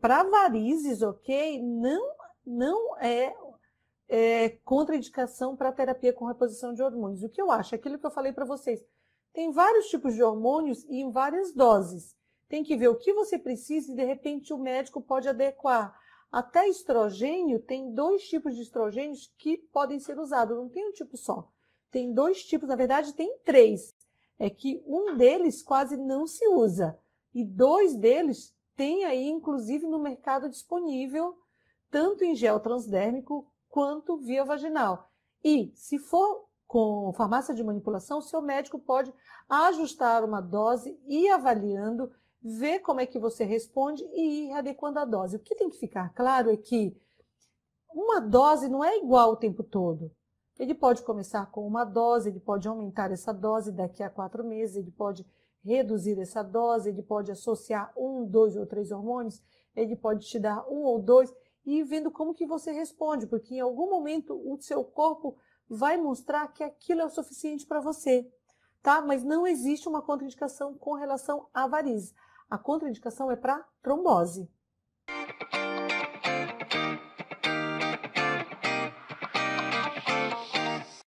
para varizes, ok? Não, não é, é contraindicação para terapia com reposição de hormônios. O que eu acho? É aquilo que eu falei para vocês. Tem vários tipos de hormônios e em várias doses. Tem que ver o que você precisa e de repente o médico pode adequar. Até estrogênio, tem dois tipos de estrogênios que podem ser usados, não tem um tipo só. Tem dois tipos, na verdade, tem três. É que um deles quase não se usa e dois deles tem aí, inclusive, no mercado disponível, tanto em gel transdérmico quanto via vaginal. E, se for com farmácia de manipulação, seu médico pode ajustar uma dose e avaliando, ver como é que você responde e ir adequando a dose. O que tem que ficar claro é que uma dose não é igual o tempo todo. Ele pode começar com uma dose, ele pode aumentar essa dose daqui a quatro meses, ele pode reduzir essa dose, ele pode associar um, dois ou três hormônios, ele pode te dar um ou dois e vendo como que você responde, porque em algum momento o seu corpo vai mostrar que aquilo é o suficiente para você, tá? Mas não existe uma contraindicação com relação à variz. A contraindicação é para trombose.